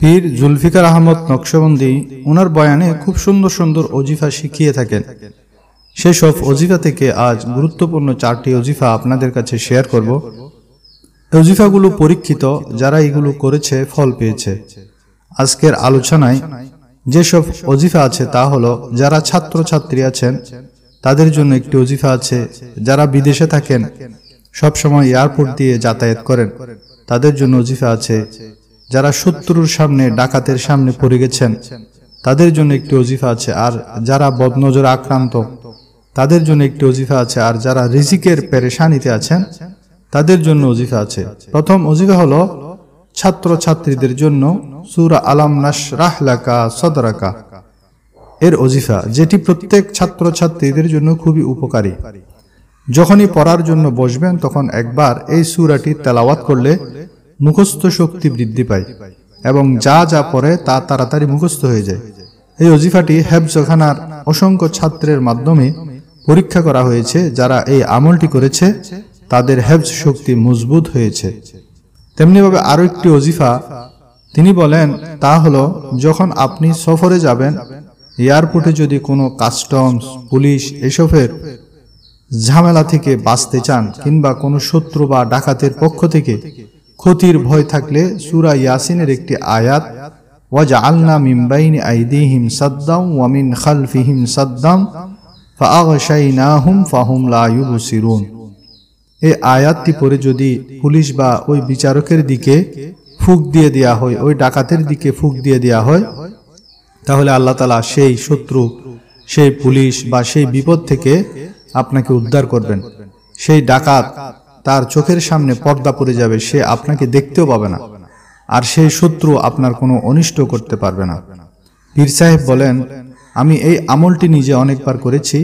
পীর জুলফিকার আহমদ নকশবন্দী ওনার বয়ানে খুব সুন্দর সুন্দর অজিফা শিখিয়ে থাকেন সেসব অজিফা থেকে আজ গুরুত্বপূর্ণ চারটি অজিফা আপনাদের কাছে শেয়ার করব অজিফাগুলো পরীক্ষিত যারা এগুলো করেছে ফল পেয়েছে আজকের আলোচনায় যেসব অজিফা আছে তা হলো যারা ছাত্র ছাত্রী আছেন তাদের জন্য একটি অজিফা আছে যারা বিদেশে থাকেন সবসময় এয়ারপোর্ট দিয়ে যাতায়াত করেন তাদের জন্য অজিফা আছে যারা শত্রুর সামনে ডাকাতের সামনে পড়ে গেছেন তাদের জন্য একটি অজিফা আছে আর যারা বদনজর আক্রান্ত তাদের জন্য একটি অজিফা আছে আর যারা রিজিকের পেরেশানিতে আছেন তাদের জন্য অজিফা আছে প্রথম অজিফা হলো ছাত্র ছাত্রীদের জন্য সুরা আলাম রাহলাকা সদরাকা এর অজিফা যেটি প্রত্যেক ছাত্র ছাত্রীদের জন্য খুবই উপকারী যখনই পড়ার জন্য বসবেন তখন একবার এই সুরাটি তেলাওয়াত করলে মুখস্থ শক্তি বৃদ্ধি পায় এবং যা যা পড়ে তা তাড়াতাড়ি মুখস্থ হয়ে যায় এই অজিফাটি হেফজখানার অসংখ্য ছাত্রের মাধ্যমে পরীক্ষা করা হয়েছে যারা এই আমলটি করেছে তাদের হেফজ শক্তি মজবুত হয়েছে তেমনিভাবে আরও একটি অজিফা তিনি বলেন তা হলো যখন আপনি সফরে যাবেন এয়ারপোর্টে যদি কোনো কাস্টমস পুলিশ এসবের ঝামেলা থেকে বাঁচতে চান কিংবা কোনো শত্রু বা ডাকাতের পক্ষ থেকে ক্ষতির ভয় থাকলে সুরা ইয়াসিনের একটি আয়াত ওয়াজ আল্লা মিম্বাইন আইদিহিম সাদ্দাম ওয়ামিন খালফিহিম সাদ্দাম ফাহুম ফাহুম লাইবুসিরুন এই আয়াতটি পরে যদি পুলিশ বা ওই বিচারকের দিকে ফুক দিয়ে দেয়া হয় ওই ডাকাতের দিকে ফুক দিয়ে দেয়া হয় তাহলে আল্লাহ তালা সেই শত্রু সেই পুলিশ বা সেই বিপদ থেকে আপনাকে উদ্ধার করবেন সেই ডাকাত তার চোখের সামনে পর্দা পড়ে যাবে সে আপনাকে দেখতেও পাবে না আর সেই শত্রু আপনার কোনো অনিষ্ট করতে পারবে না পীর সাহেব বলেন আমি এই আমলটি নিজে অনেকবার করেছি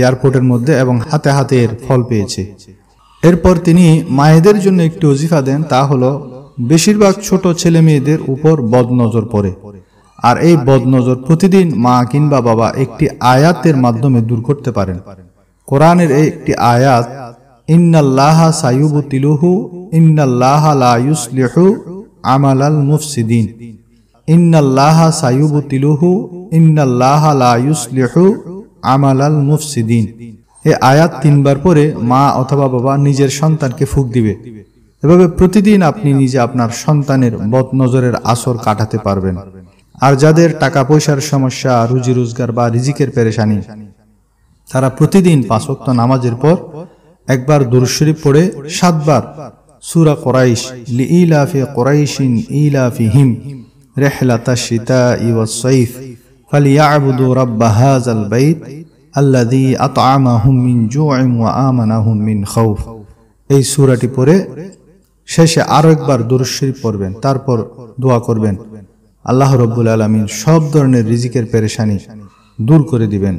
এয়ারপোর্টের মধ্যে এবং হাতে হাতে এর ফল পেয়েছি এরপর তিনি মায়েদের জন্য একটি অজিফা দেন তা হলো বেশিরভাগ ছোট ছেলে মেয়েদের উপর বদনজর পড়ে আর এই বদনজর প্রতিদিন মা কিংবা বাবা একটি আয়াতের মাধ্যমে দূর করতে পারেন কোরআনের এই একটি আয়াত ইন্নাল্লাহা সায়ুবু আমালাল মুফসিদিন ইন্নাল্লাহা সায়ুবু আয়াত তিনবার পরে মা অথবা বাবা নিজের সন্তানকে ফুক দিবে এভাবে প্রতিদিন আপনি নিজে আপনার সন্তানের বদ নজরের আসর কাটাতে পারবেন আর যাদের টাকা পয়সার সমস্যা রুজি রোজগার বা রিজিকের পেরেশানি তারা প্রতিদিন পাঁচ নামাজের পর একবার দুরশরী পড়ে সাতবার সুরা কোরাইশ লি ইলাফি কোরাইশিন হিম রেহলাতা শীতা ইউসাইফ ফালিয়াবুদু রাব্বা হাযাল বাইত আল্লাযী আত'আমাহুম মিন জু'ইন ওয়া আমানাহুম মিন খাউফ এই সূরাটি পড়ে শেষে আরো একবার দুরশরী পড়বেন তারপর দোয়া করবেন আল্লাহ রব্বুল আলমিন সব ধরনের রিজিকের পেরেশানি দূর করে দিবেন